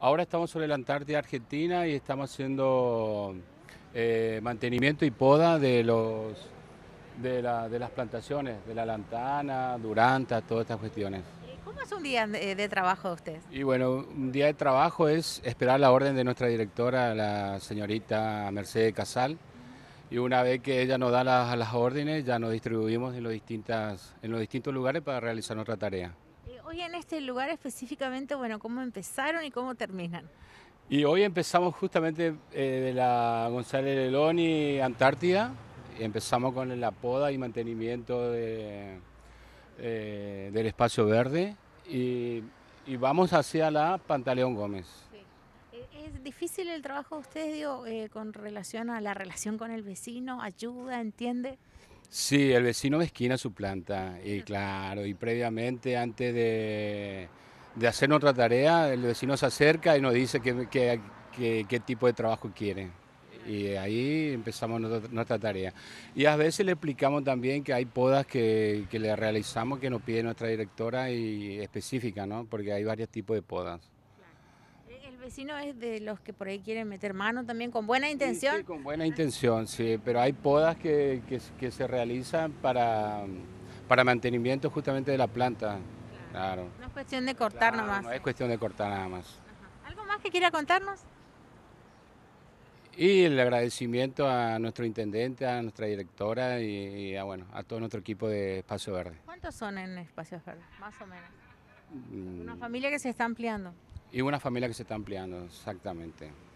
Ahora estamos sobre la Antártida Argentina y estamos haciendo eh, mantenimiento y poda de los de, las plantaciones, de la lantana, duranta, todas estas cuestiones. ¿Cómo es un día de, trabajo de usted? Y bueno, un día de trabajo es esperar la orden de nuestra directora, la señorita Mercedes Casal, y una vez que ella nos da las, las órdenes, ya nos distribuimos en los, en los distintos lugares para realizar nuestra tarea. Hoy en este lugar específicamente, bueno, ¿cómo empezaron y cómo terminan? Y hoy empezamos justamente eh, de la González y Antártida. Empezamos con la poda y mantenimiento de, eh, del espacio verde y, vamos hacia la Pantaleón Gómez. E-, ¿Es difícil el trabajo de ustedes, digo, eh, con relación a la relación con el vecino? ¿Ayuda, entiende? Sí, el vecino mezquina su planta, y claro, y previamente antes de, hacer otra tarea, el vecino se acerca y nos dice qué tipo de trabajo quiere. Y ahí empezamos nuestra, tarea. Y a veces le explicamos también que hay podas que, le realizamos que nos pide nuestra directora y específica, ¿no? porque hay varios tipos de podas vecino es de los que por ahí quieren meter mano también, con buena intención. Sí, con buena intención, sí, pero hay podas que, se realizan para, para mantenimiento justamente de la planta. Claro. No es cuestión de cortar nada más. No es cuestión de cortar nada más. ¿Algo más que quiera contarnos? Y el agradecimiento a nuestro intendente, a nuestra directora y, a, bueno, a todo nuestro equipo de Espacio Verde. ¿Cuántos son en Espacio Verde, más o menos? Mm. Una familia que se está ampliando. Y una familia que se está ampliando, exactamente.